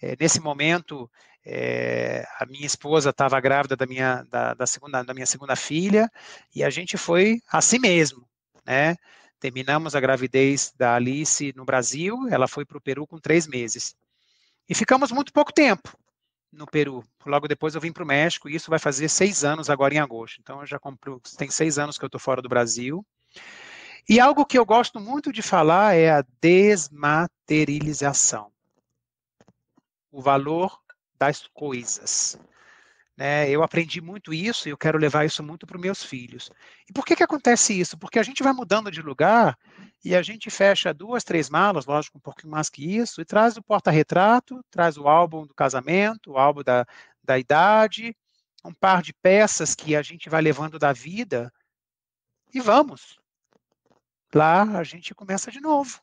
É, nesse momento, é, a minha esposa estava grávida da minha da, da, segunda da minha segunda filha e a gente foi assim mesmo, né? Terminamos a gravidez da Alice no Brasil, ela foi para o Peru com três meses. E ficamos muito pouco tempo no Peru. Logo depois eu vim para o México, e isso vai fazer seis anos agora em agosto. Então eu já compro, tem seis anos que eu estou fora do Brasil. E algo que eu gosto muito de falar é a desmaterialização. O valor das coisas. Né? Eu aprendi muito isso e eu quero levar isso muito para os meus filhos. E por que, que acontece isso? Porque a gente vai mudando de lugar e a gente fecha duas, três malas, lógico, um pouquinho mais que isso, e traz o porta-retrato, traz o álbum do casamento, o álbum da, da idade, um par de peças que a gente vai levando da vida e vamos. Lá a gente começa de novo.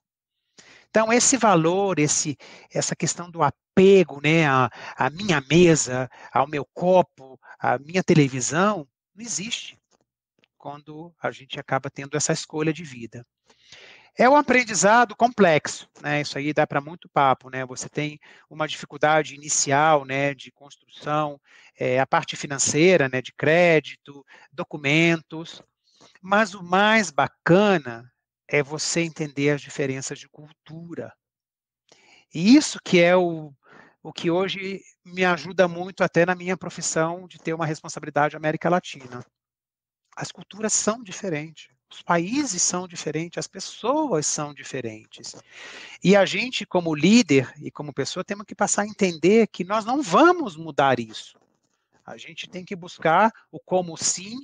Então, esse valor, esse, essa questão do apego né, à, à minha mesa, ao meu copo, à minha televisão, não existe quando a gente acaba tendo essa escolha de vida. É um aprendizado complexo, né? Isso aí dá para muito papo, né? Você tem uma dificuldade inicial, né, de construção, é, a parte financeira, né, de crédito, documentos. Mas o mais bacana é você entender as diferenças de cultura. E isso que é o, o que hoje me ajuda muito até na minha profissão de ter uma responsabilidade América Latina. As culturas são diferentes, os países são diferentes, as pessoas são diferentes. E a gente, como líder e como pessoa, temos que passar a entender que nós não vamos mudar isso. A gente tem que buscar o como sim,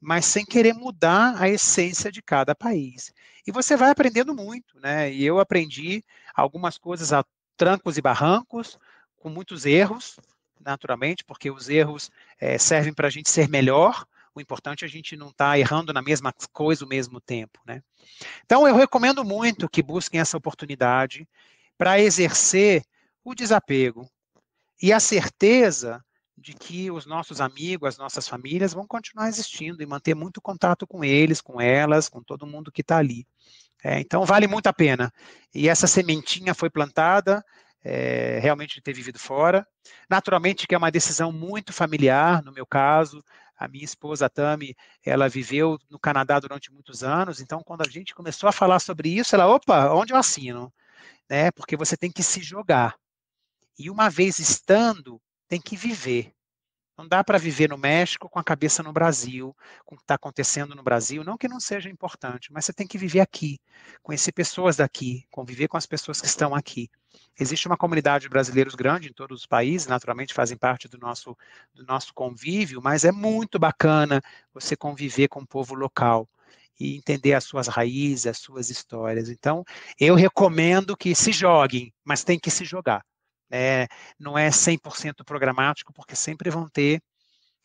mas sem querer mudar a essência de cada país. E você vai aprendendo muito, né? E eu aprendi algumas coisas a trancos e barrancos, com muitos erros, naturalmente, porque os erros é, servem para a gente ser melhor. O importante é a gente não estar tá errando na mesma coisa ao mesmo tempo, né? Então, eu recomendo muito que busquem essa oportunidade para exercer o desapego e a certeza de que os nossos amigos, as nossas famílias vão continuar existindo e manter muito contato com eles, com elas, com todo mundo que está ali. É, então, vale muito a pena. E essa sementinha foi plantada, é, realmente de ter vivido fora. Naturalmente que é uma decisão muito familiar, no meu caso, a minha esposa, a Tami, ela viveu no Canadá durante muitos anos, então quando a gente começou a falar sobre isso, ela, opa, onde eu assino? Né? Porque você tem que se jogar. E uma vez estando, tem que viver. Não dá para viver no México com a cabeça no Brasil, com o que está acontecendo no Brasil. Não que não seja importante, mas você tem que viver aqui, conhecer pessoas daqui, conviver com as pessoas que estão aqui. Existe uma comunidade de brasileiros grande em todos os países, naturalmente fazem parte do nosso, do nosso convívio, mas é muito bacana você conviver com o povo local e entender as suas raízes, as suas histórias. Então, eu recomendo que se joguem, mas tem que se jogar. É, não é 100% programático, porque sempre vão ter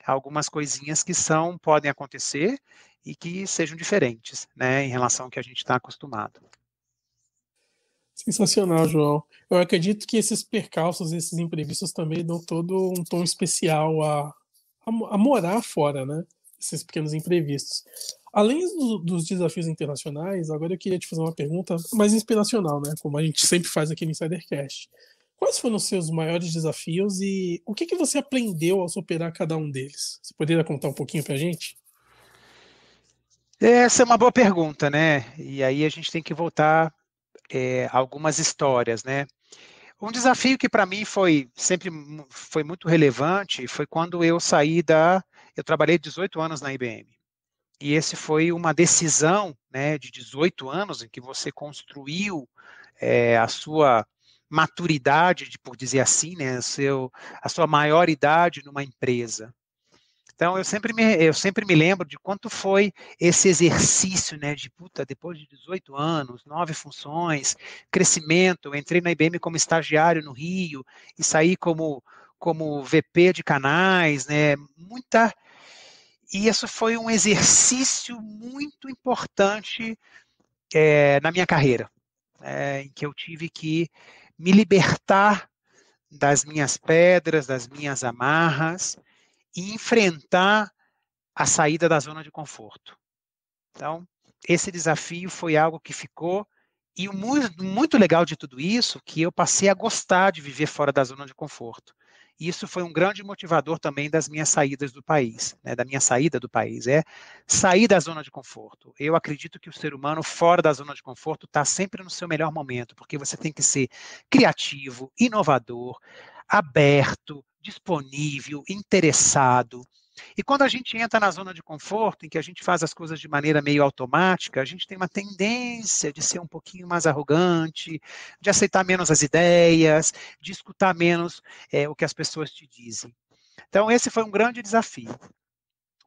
algumas coisinhas que são podem acontecer e que sejam diferentes, né, em relação ao que a gente está acostumado. Sensacional, João. Eu acredito que esses percalços, esses imprevistos também dão todo um tom especial a, a, a morar fora, né? Esses pequenos imprevistos. Além do, dos desafios internacionais, agora eu queria te fazer uma pergunta mais inspiracional, né? Como a gente sempre faz aqui no Insidercast. Quais foram os seus maiores desafios e o que, que você aprendeu ao superar cada um deles? Você poderia contar um pouquinho para a gente? Essa é uma boa pergunta, né? E aí a gente tem que voltar é, algumas histórias, né? Um desafio que para mim foi sempre foi muito relevante foi quando eu saí da. Eu trabalhei 18 anos na IBM. E esse foi uma decisão né, de 18 anos em que você construiu é, a sua maturidade, por dizer assim, né, seu, a sua maior idade numa empresa. Então, eu sempre, me, eu sempre me lembro de quanto foi esse exercício, né, de puta, depois de 18 anos, nove funções, crescimento, eu entrei na IBM como estagiário no Rio e saí como, como VP de canais, né, muita... E isso foi um exercício muito importante é, na minha carreira, é, em que eu tive que me libertar das minhas pedras, das minhas amarras e enfrentar a saída da zona de conforto. Então, esse desafio foi algo que ficou e o muito, legal de tudo isso que eu passei a gostar de viver fora da zona de conforto isso foi um grande motivador também das minhas saídas do país, né, da minha saída do país, é sair da zona de conforto. Eu acredito que o ser humano fora da zona de conforto está sempre no seu melhor momento, porque você tem que ser criativo, inovador, aberto, disponível, interessado, e quando a gente entra na zona de conforto, em que a gente faz as coisas de maneira meio automática, a gente tem uma tendência de ser um pouquinho mais arrogante, de aceitar menos as ideias, de escutar menos é, o que as pessoas te dizem. Então, esse foi um grande desafio.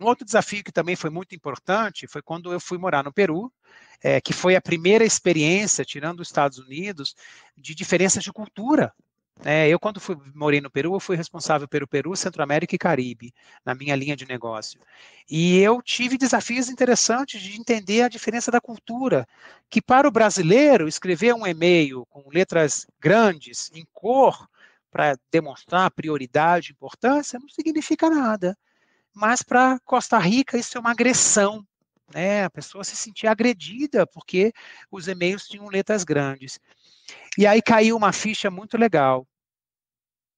Um outro desafio que também foi muito importante foi quando eu fui morar no Peru, é, que foi a primeira experiência, tirando os Estados Unidos, de diferenças de cultura é, eu, quando fui, morei no Peru, eu fui responsável pelo Peru, Centro-América e Caribe, na minha linha de negócio. E eu tive desafios interessantes de entender a diferença da cultura, que para o brasileiro, escrever um e-mail com letras grandes, em cor, para demonstrar prioridade, importância, não significa nada. Mas para Costa Rica, isso é uma agressão. Né? A pessoa se sentia agredida porque os e-mails tinham letras grandes. E aí caiu uma ficha muito legal.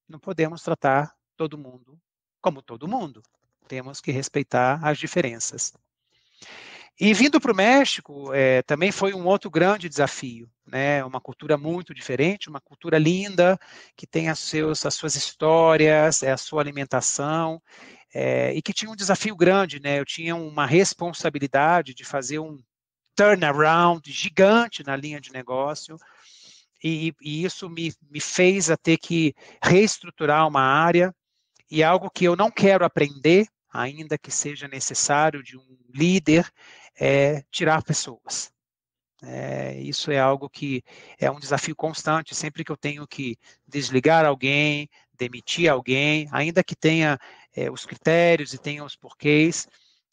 Não podemos tratar todo mundo como todo mundo. Temos que respeitar as diferenças. E vindo para o México, é, também foi um outro grande desafio, né? Uma cultura muito diferente, uma cultura linda, que tem as, seus, as suas histórias, é a sua alimentação, é, e que tinha um desafio grande, né? Eu tinha uma responsabilidade de fazer um turnaround gigante na linha de negócio, e, e isso me, me fez a ter que reestruturar uma área e é algo que eu não quero aprender, ainda que seja necessário de um líder, é tirar pessoas. É, isso é algo que é um desafio constante. Sempre que eu tenho que desligar alguém, demitir alguém, ainda que tenha é, os critérios e tenha os porquês,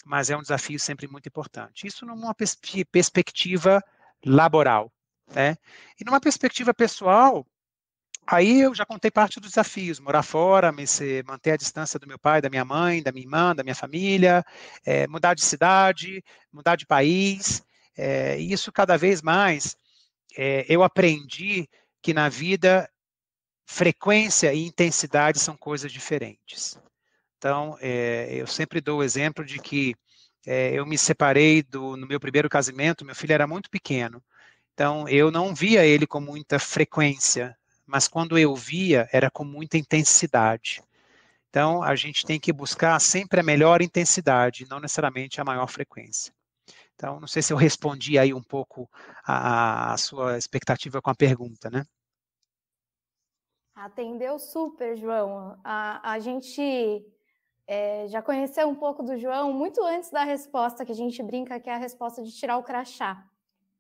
mas é um desafio sempre muito importante. Isso numa pers perspectiva laboral. Né? E numa perspectiva pessoal, aí eu já contei parte dos desafios, morar fora, manter a distância do meu pai, da minha mãe, da minha irmã, da minha família, é, mudar de cidade, mudar de país, é, e isso cada vez mais é, eu aprendi que na vida frequência e intensidade são coisas diferentes. Então, é, eu sempre dou o exemplo de que é, eu me separei do, no meu primeiro casamento, meu filho era muito pequeno, então, eu não via ele com muita frequência, mas quando eu via, era com muita intensidade. Então, a gente tem que buscar sempre a melhor intensidade, não necessariamente a maior frequência. Então, não sei se eu respondi aí um pouco a, a sua expectativa com a pergunta, né? Atendeu super, João. A, a gente é, já conheceu um pouco do João muito antes da resposta que a gente brinca, que é a resposta de tirar o crachá.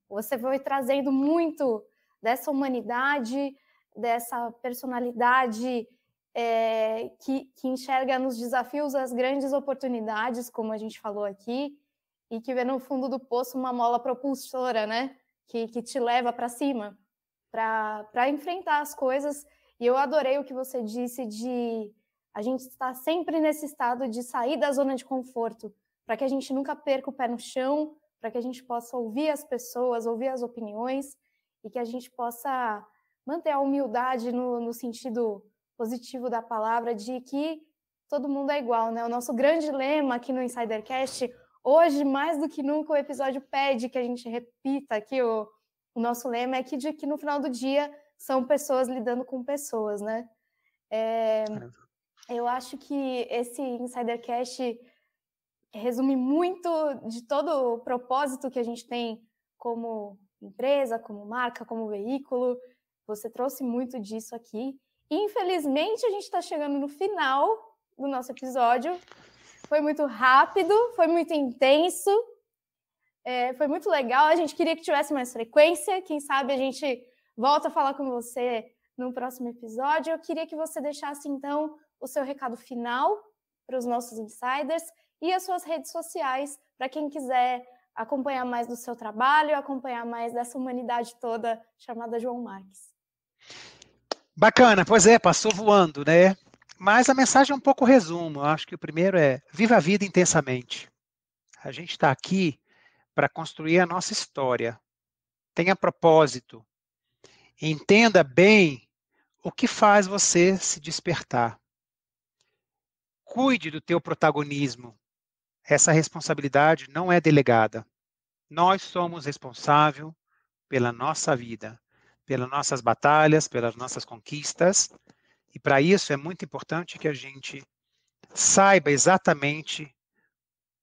Você foi trazendo muito dessa humanidade, dessa personalidade é, que, que enxerga nos desafios as grandes oportunidades, como a gente falou aqui, e que vê no fundo do poço uma mola propulsora, né? Que, que te leva para cima, para enfrentar as coisas. E eu adorei o que você disse de a gente estar tá sempre nesse estado de sair da zona de conforto, para que a gente nunca perca o pé no chão, para que a gente possa ouvir as pessoas, ouvir as opiniões e que a gente possa manter a humildade no, no sentido positivo da palavra de que todo mundo é igual, né? O nosso grande lema aqui no Insidercast, hoje mais do que nunca o episódio pede que a gente repita aqui o, o nosso lema é que de que no final do dia são pessoas lidando com pessoas, né? É, eu acho que esse Insidercast resume muito de todo o propósito que a gente tem como empresa, como marca, como veículo. Você trouxe muito disso aqui. Infelizmente, a gente está chegando no final do nosso episódio. Foi muito rápido, foi muito intenso, é, foi muito legal. A gente queria que tivesse mais frequência. Quem sabe a gente volta a falar com você no próximo episódio. Eu queria que você deixasse, então, o seu recado final para os nossos insiders e as suas redes sociais para quem quiser acompanhar mais do seu trabalho, acompanhar mais dessa humanidade toda chamada João Marques. Bacana, pois é, passou voando, né? Mas a mensagem é um pouco resumo. Eu acho que o primeiro é viva a vida intensamente. A gente está aqui para construir a nossa história. Tenha propósito. Entenda bem o que faz você se despertar. Cuide do teu protagonismo essa responsabilidade não é delegada. Nós somos responsáveis pela nossa vida, pelas nossas batalhas, pelas nossas conquistas, e para isso é muito importante que a gente saiba exatamente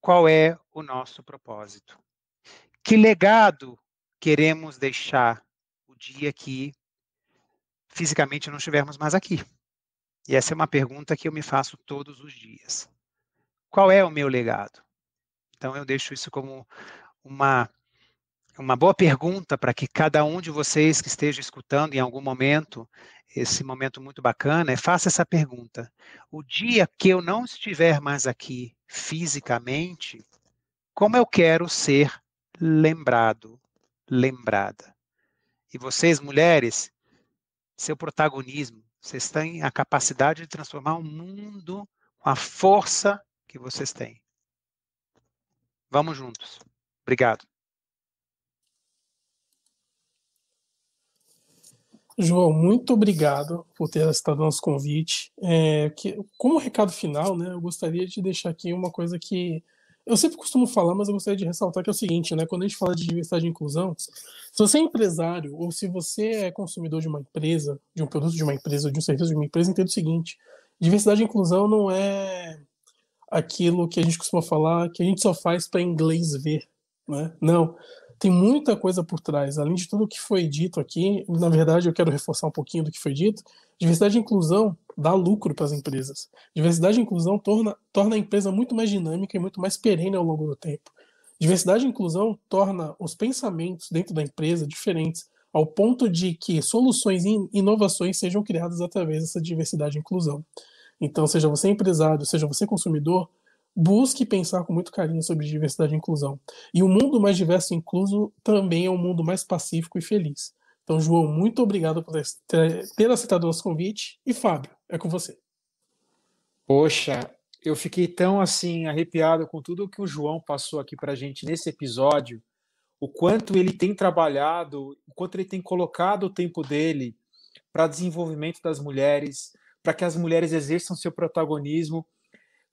qual é o nosso propósito. Que legado queremos deixar o dia que fisicamente não estivermos mais aqui? E essa é uma pergunta que eu me faço todos os dias qual é o meu legado? Então, eu deixo isso como uma, uma boa pergunta para que cada um de vocês que esteja escutando em algum momento, esse momento muito bacana, é, faça essa pergunta. O dia que eu não estiver mais aqui fisicamente, como eu quero ser lembrado, lembrada? E vocês, mulheres, seu protagonismo, vocês têm a capacidade de transformar o mundo com a força que vocês têm. Vamos juntos. Obrigado. João, muito obrigado por ter aceitado nosso convite. É, que, como recado final, né, eu gostaria de deixar aqui uma coisa que eu sempre costumo falar, mas eu gostaria de ressaltar que é o seguinte, né, quando a gente fala de diversidade e inclusão, se você é empresário ou se você é consumidor de uma empresa, de um produto de uma empresa, de um serviço de uma empresa, entenda o seguinte: diversidade e inclusão não é aquilo que a gente costuma falar que a gente só faz para inglês ver, né? Não, tem muita coisa por trás. Além de tudo que foi dito aqui, na verdade eu quero reforçar um pouquinho do que foi dito. Diversidade e inclusão dá lucro para as empresas. Diversidade e inclusão torna, torna a empresa muito mais dinâmica e muito mais perene ao longo do tempo. Diversidade e inclusão torna os pensamentos dentro da empresa diferentes, ao ponto de que soluções e inovações sejam criadas através dessa diversidade e inclusão. Então, seja você empresário, seja você consumidor, busque pensar com muito carinho sobre diversidade e inclusão. E o um mundo mais diverso e incluso também é um mundo mais pacífico e feliz. Então, João, muito obrigado por ter aceitado o nosso convite. E Fábio, é com você. Poxa, eu fiquei tão assim arrepiado com tudo que o João passou aqui para a gente nesse episódio, o quanto ele tem trabalhado, o quanto ele tem colocado o tempo dele para desenvolvimento das mulheres, para que as mulheres exerçam seu protagonismo.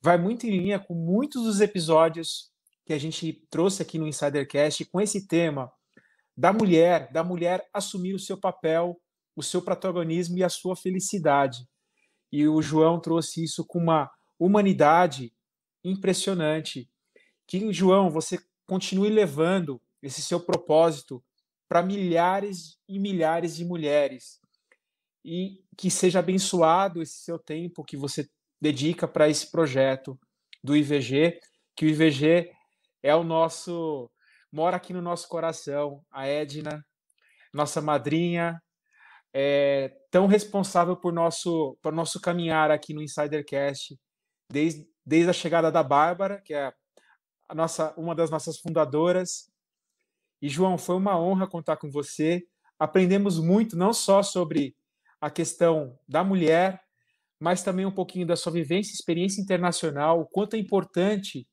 Vai muito em linha com muitos dos episódios que a gente trouxe aqui no Insidercast com esse tema da mulher, da mulher assumir o seu papel, o seu protagonismo e a sua felicidade. E o João trouxe isso com uma humanidade impressionante. Que João, você continue levando esse seu propósito para milhares e milhares de mulheres e que seja abençoado esse seu tempo que você dedica para esse projeto do IVG, que o IVG é o nosso mora aqui no nosso coração, a Edna, nossa madrinha, é tão responsável por nosso por nosso caminhar aqui no Insidercast desde desde a chegada da Bárbara, que é a nossa uma das nossas fundadoras. E João, foi uma honra contar com você. Aprendemos muito não só sobre a questão da mulher, mas também um pouquinho da sua vivência, experiência internacional, o quanto é importante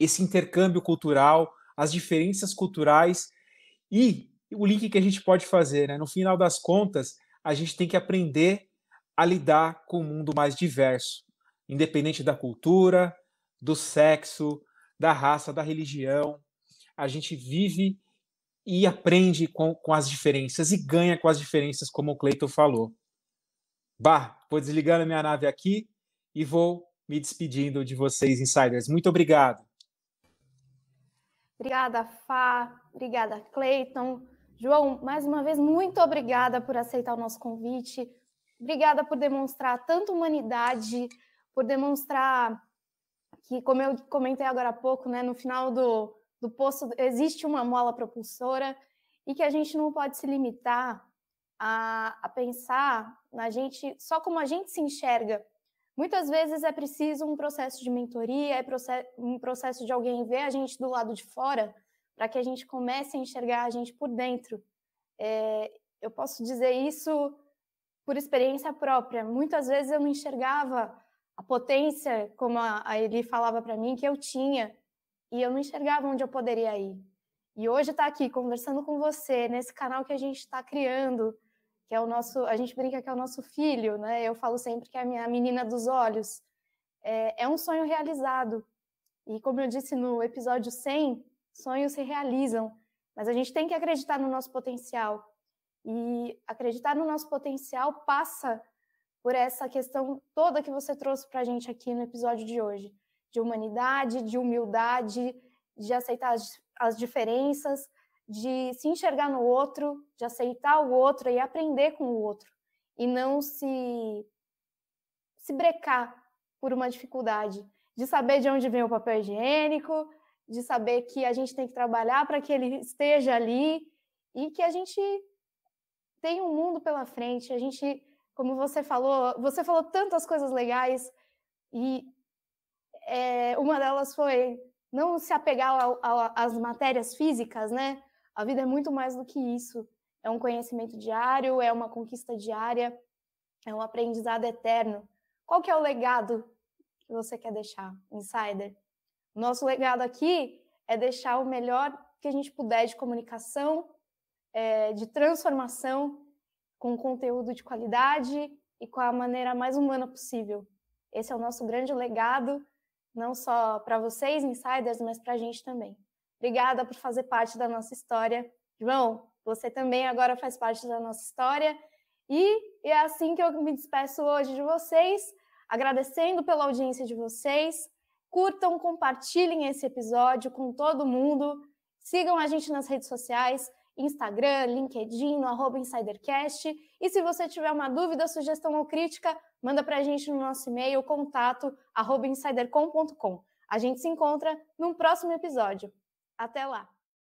esse intercâmbio cultural, as diferenças culturais e o link que a gente pode fazer. Né? No final das contas, a gente tem que aprender a lidar com o um mundo mais diverso, independente da cultura, do sexo, da raça, da religião. A gente vive e aprende com, com as diferenças e ganha com as diferenças, como o Cleiton falou. Bah, vou desligando a minha nave aqui e vou me despedindo de vocês, insiders. Muito obrigado. Obrigada, Fá. Obrigada, Cleiton. João, mais uma vez, muito obrigada por aceitar o nosso convite. Obrigada por demonstrar tanta humanidade, por demonstrar que, como eu comentei agora há pouco, né, no final do, do poço existe uma mola propulsora e que a gente não pode se limitar a, a pensar na gente só como a gente se enxerga. Muitas vezes é preciso um processo de mentoria, é um processo de alguém ver a gente do lado de fora para que a gente comece a enxergar a gente por dentro. É, eu posso dizer isso por experiência própria. Muitas vezes eu não enxergava a potência, como a, a Eli falava para mim, que eu tinha e eu não enxergava onde eu poderia ir. E hoje estar tá aqui conversando com você nesse canal que a gente está criando, que é o nosso, a gente brinca que é o nosso filho, né? Eu falo sempre que é a minha menina dos olhos. É, é um sonho realizado. E como eu disse no episódio 100, sonhos se realizam, mas a gente tem que acreditar no nosso potencial. E acreditar no nosso potencial passa por essa questão toda que você trouxe para a gente aqui no episódio de hoje de humanidade, de humildade, de aceitar as, as diferenças, de se enxergar no outro, de aceitar o outro e aprender com o outro e não se se brecar por uma dificuldade, de saber de onde vem o papel higiênico, de saber que a gente tem que trabalhar para que ele esteja ali e que a gente tem um mundo pela frente. A gente, como você falou, você falou tantas coisas legais e é, uma delas foi não se apegar às matérias físicas, né? A vida é muito mais do que isso. É um conhecimento diário, é uma conquista diária, é um aprendizado eterno. Qual que é o legado que você quer deixar, insider? Nosso legado aqui é deixar o melhor que a gente puder de comunicação, é, de transformação, com conteúdo de qualidade e com a maneira mais humana possível. Esse é o nosso grande legado não só para vocês, insiders, mas para a gente também. Obrigada por fazer parte da nossa história. João, você também agora faz parte da nossa história. E é assim que eu me despeço hoje de vocês, agradecendo pela audiência de vocês. Curtam, compartilhem esse episódio com todo mundo. Sigam a gente nas redes sociais. Instagram, LinkedIn, no arroba InsiderCast. E se você tiver uma dúvida, sugestão ou crítica, manda para a gente no nosso e-mail, contato arroba insidercom.com. A gente se encontra num próximo episódio. Até lá!